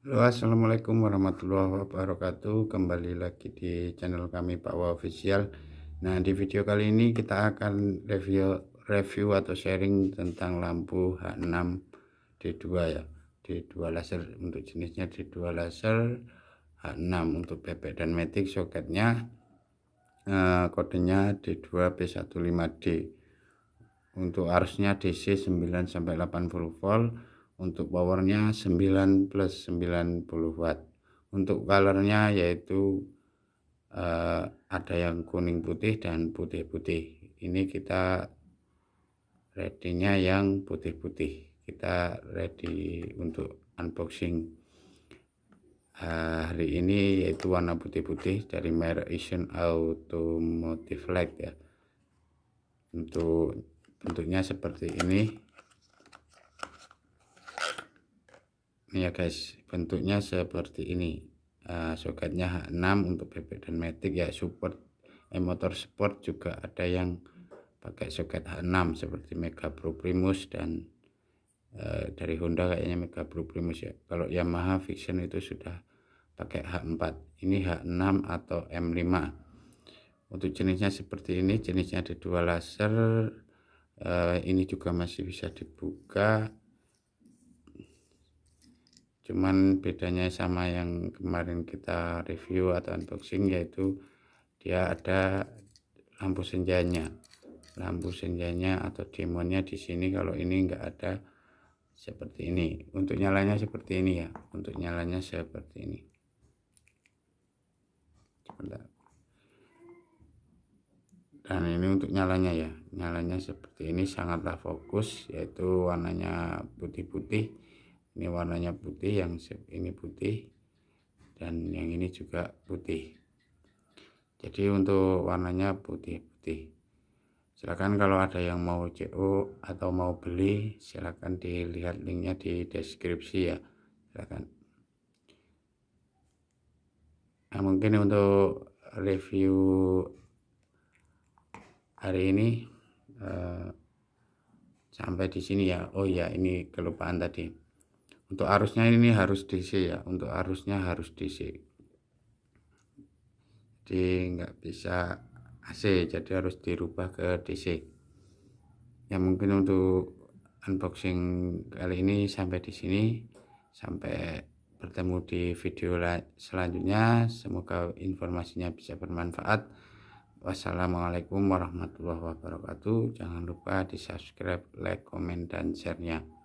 Halo assalamualaikum warahmatullahi wabarakatuh kembali lagi di channel kami Pak Wa Official nah di video kali ini kita akan review review atau sharing tentang lampu H6 D2 ya D2 laser untuk jenisnya D2 laser H6 untuk bebek dan metik soketnya eh, kodenya d 2 b 15 d untuk arusnya DC 9 80 volt untuk powernya 9 plus 90 watt untuk colornya yaitu uh, ada yang kuning putih dan putih-putih ini kita readynya yang putih-putih kita ready untuk unboxing uh, hari ini yaitu warna putih-putih dari merek Asian Automotive Light ya untuk bentuknya seperti ini ini ya guys bentuknya seperti ini uh, soketnya H6 untuk bebek dan matic ya support emotor eh, motor sport juga ada yang pakai soket H6 seperti Mega Pro Primus dan uh, dari Honda kayaknya Mega Pro Primus ya kalau Yamaha Vision itu sudah pakai H4 ini H6 atau M5 untuk jenisnya seperti ini jenisnya ada dua laser uh, ini juga masih bisa dibuka cuman bedanya sama yang kemarin kita review atau unboxing yaitu dia ada lampu senjanya lampu senjanya atau demonnya di sini kalau ini enggak ada seperti ini untuk nyalanya seperti ini ya untuk nyalanya seperti ini sebentar dan ini untuk nyalanya ya nyalanya seperti ini sangatlah fokus yaitu warnanya putih-putih ini warnanya putih yang ini putih dan yang ini juga putih jadi untuk warnanya putih-putih silahkan kalau ada yang mau CO atau mau beli silahkan dilihat linknya di deskripsi ya silahkan nah mungkin untuk review hari ini uh, sampai di sini ya oh ya ini kelupaan tadi untuk arusnya ini harus DC ya untuk arusnya harus DC jadi nggak bisa AC jadi harus dirubah ke DC ya mungkin untuk unboxing kali ini sampai di sini sampai bertemu di video selanjutnya semoga informasinya bisa bermanfaat wassalamualaikum warahmatullahi wabarakatuh jangan lupa di subscribe like komen dan share nya